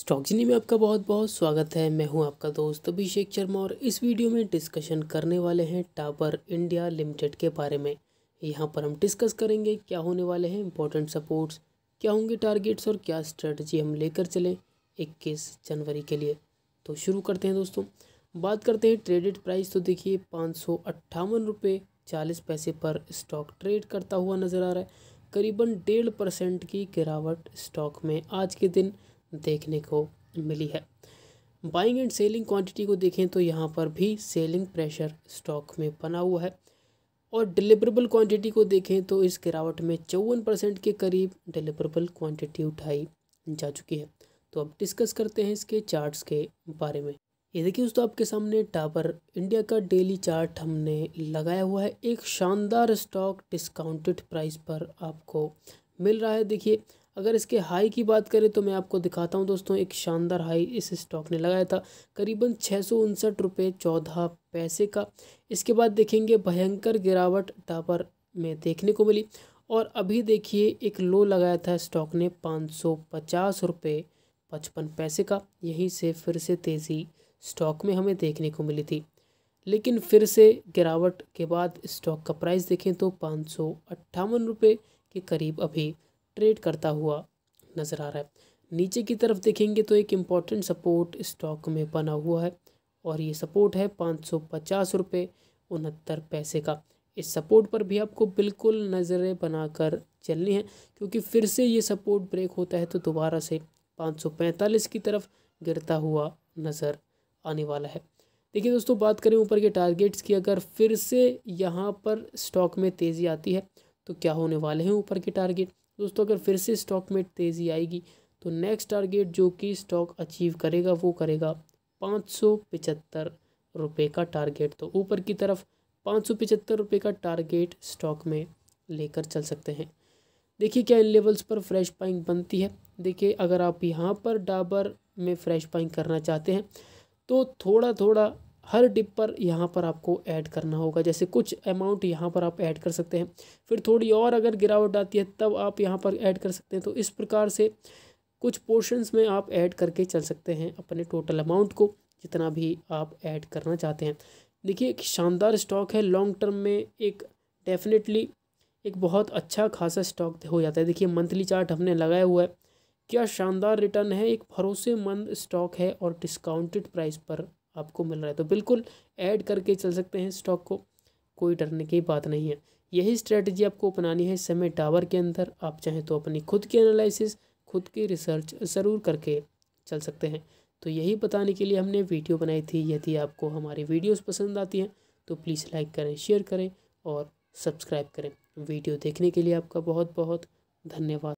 stock जिनी में आपका बहुत बहुत स्वागत है मैं हूं आपका दोस्त अभिषेक शर्मा और इस वीडियो में डिस्कशन करने वाले हैं टापर इंडिया लिमिटेड के बारे में यहां पर हम डिस्कस करेंगे क्या होने वाले हैं इंपॉर्टेंट सपोर्ट्स क्या होंगे टारगेट्स और क्या स्ट्रेटजी हम लेकर चलें इक्कीस जनवरी के लिए तो शुरू करते हैं दोस्तों बात करते हैं ट्रेडेड प्राइस तो देखिए पाँच सौ अट्ठावन रुपये चालीस पैसे पर स्टॉक ट्रेड करता हुआ नज़र आ रहा है करीबन डेढ़ परसेंट की गिरावट स्टॉक में आज के दिन देखने को मिली है बाइंग एंड सेलिंग क्वांटिटी को देखें तो यहाँ पर भी सेलिंग प्रेशर स्टॉक में बना हुआ है और डिलीवरेबल क्वांटिटी को देखें तो इस गिरावट में चौवन परसेंट के करीब डिलीवरेबल क्वांटिटी उठाई जा चुकी है तो अब डिस्कस करते हैं इसके चार्ट्स के बारे में ये देखिए दोस्तों आपके सामने टावर इंडिया का डेली चार्ट हमने लगाया हुआ है एक शानदार स्टॉक डिस्काउंटेड प्राइस पर आपको मिल रहा है देखिए अगर इसके हाई की बात करें तो मैं आपको दिखाता हूँ दोस्तों एक शानदार हाई इस स्टॉक ने लगाया था करीबन छः सौ उनसठ रुपये चौदह पैसे का इसके बाद देखेंगे भयंकर गिरावट टापर में देखने को मिली और अभी देखिए एक लो लगाया था स्टॉक ने पाँच सौ पचास रुपये पचपन पैसे का यहीं से फिर से तेज़ी स्टॉक में हमें देखने को मिली थी लेकिन फिर से गिरावट के बाद स्टॉक का प्राइस देखें तो पाँच सौ अट्ठावन रुपये के करीब अभी ट्रेड करता हुआ नज़र आ रहा है नीचे की तरफ देखेंगे तो एक इम्पॉर्टेंट सपोर्ट स्टॉक में बना हुआ है और ये सपोर्ट है पाँच सौ पचास रुपये उनहत्तर पैसे का इस सपोर्ट पर भी आपको बिल्कुल नज़रें बनाकर चलनी है क्योंकि फिर से ये सपोर्ट ब्रेक होता है तो दोबारा से पाँच सौ पैंतालीस की तरफ गिरता हुआ नज़र आने वाला है देखिए दोस्तों बात करें ऊपर के टारगेट्स की अगर फिर से यहाँ पर स्टॉक में तेज़ी आती है तो क्या होने वाले हैं ऊपर के टारगेट दोस्तों अगर फिर से स्टॉक में तेज़ी आएगी तो नेक्स्ट टारगेट जो कि स्टॉक अचीव करेगा वो करेगा पाँच सौ पचहत्तर रुपये का टारगेट तो ऊपर की तरफ पाँच सौ पचहत्तर रुपये का टारगेट स्टॉक में लेकर चल सकते हैं देखिए क्या इन लेवल्स पर फ्रेश पाइंग बनती है देखिए अगर आप यहाँ पर डाबर में फ्रेश पाइंग करना चाहते हैं तो थोड़ा थोड़ा हर डिप पर यहाँ पर आपको ऐड करना होगा जैसे कुछ अमाउंट यहाँ पर आप ऐड कर सकते हैं फिर थोड़ी और अगर गिरावट आती है तब आप यहाँ पर ऐड कर सकते हैं तो इस प्रकार से कुछ पोर्शंस में आप ऐड करके चल सकते हैं अपने टोटल अमाउंट को जितना भी आप ऐड करना चाहते हैं देखिए एक शानदार स्टॉक है लॉन्ग टर्म में एक डेफिनेटली एक बहुत अच्छा खासा स्टॉक हो जाता है देखिए मंथली चार्ट हमने लगाया हुआ है क्या शानदार रिटर्न है एक भरोसेमंद स्टॉक है और डिस्काउंटेड प्राइस पर आपको मिल रहा है तो बिल्कुल ऐड करके चल सकते हैं स्टॉक को कोई डरने की बात नहीं है यही स्ट्रेटजी आपको अपनानी है समय टावर के अंदर आप चाहें तो अपनी खुद की एनालिसिस खुद की रिसर्च ज़रूर करके चल सकते हैं तो यही बताने के लिए हमने वीडियो बनाई थी यदि आपको हमारी वीडियोस पसंद आती हैं तो प्लीज़ लाइक करें शेयर करें और सब्सक्राइब करें वीडियो देखने के लिए आपका बहुत बहुत धन्यवाद